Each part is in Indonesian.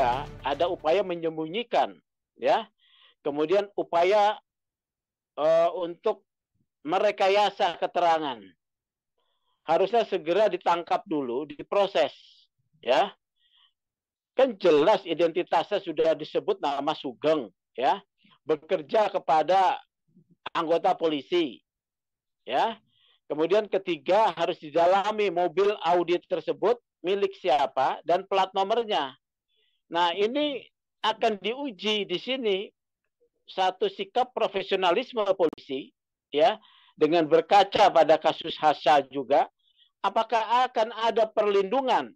juga ada upaya menyembunyikan ya kemudian upaya uh, untuk merekayasa keterangan harusnya segera ditangkap dulu diproses ya kan jelas identitasnya sudah disebut nama Sugeng ya bekerja kepada anggota polisi ya kemudian ketiga harus didalami mobil audit tersebut milik siapa dan plat nomornya Nah, ini akan diuji di sini satu sikap profesionalisme polisi ya dengan berkaca pada kasus Hasa juga apakah akan ada perlindungan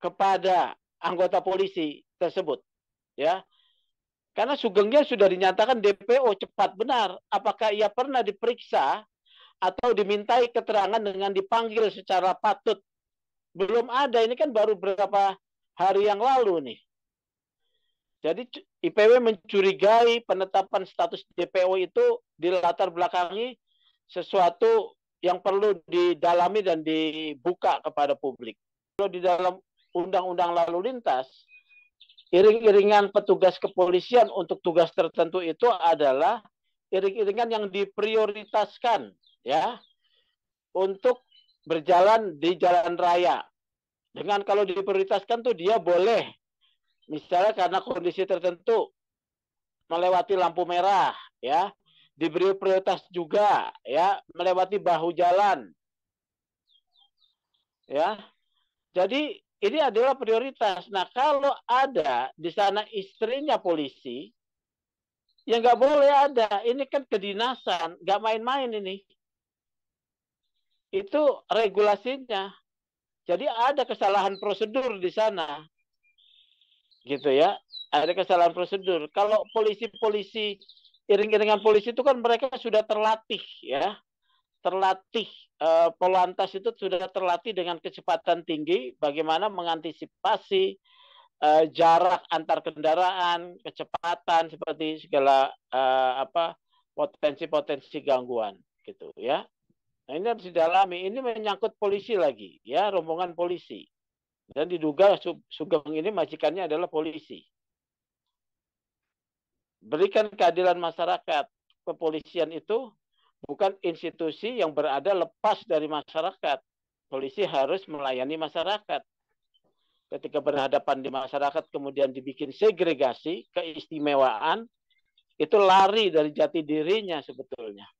kepada anggota polisi tersebut ya karena Sugengnya sudah dinyatakan DPO cepat benar apakah ia pernah diperiksa atau dimintai keterangan dengan dipanggil secara patut belum ada ini kan baru berapa hari yang lalu nih jadi IPW mencurigai penetapan status DPO itu dilatar belakangi sesuatu yang perlu didalami dan dibuka kepada publik. Kalau di dalam undang-undang lalu lintas, iring-iringan petugas kepolisian untuk tugas tertentu itu adalah iring-iringan yang diprioritaskan ya untuk berjalan di jalan raya. Dengan kalau diprioritaskan tuh dia boleh misalnya karena kondisi tertentu melewati lampu merah ya diberi prioritas juga ya melewati bahu jalan ya jadi ini adalah prioritas nah kalau ada di sana istrinya polisi ya nggak boleh ada ini kan kedinasan nggak main-main ini itu regulasinya jadi ada kesalahan prosedur di sana gitu ya ada kesalahan prosedur kalau polisi-polisi iring-iringan polisi itu kan mereka sudah terlatih ya terlatih eh, polantas itu sudah terlatih dengan kecepatan tinggi bagaimana mengantisipasi e, jarak antar kendaraan kecepatan seperti segala eh, apa potensi-potensi gangguan gitu ya nah, ini harus didalami ini menyangkut polisi lagi ya rombongan polisi dan diduga Sugeng ini majikannya adalah polisi. Berikan keadilan masyarakat. Kepolisian itu bukan institusi yang berada lepas dari masyarakat. Polisi harus melayani masyarakat. Ketika berhadapan di masyarakat kemudian dibikin segregasi, keistimewaan, itu lari dari jati dirinya sebetulnya.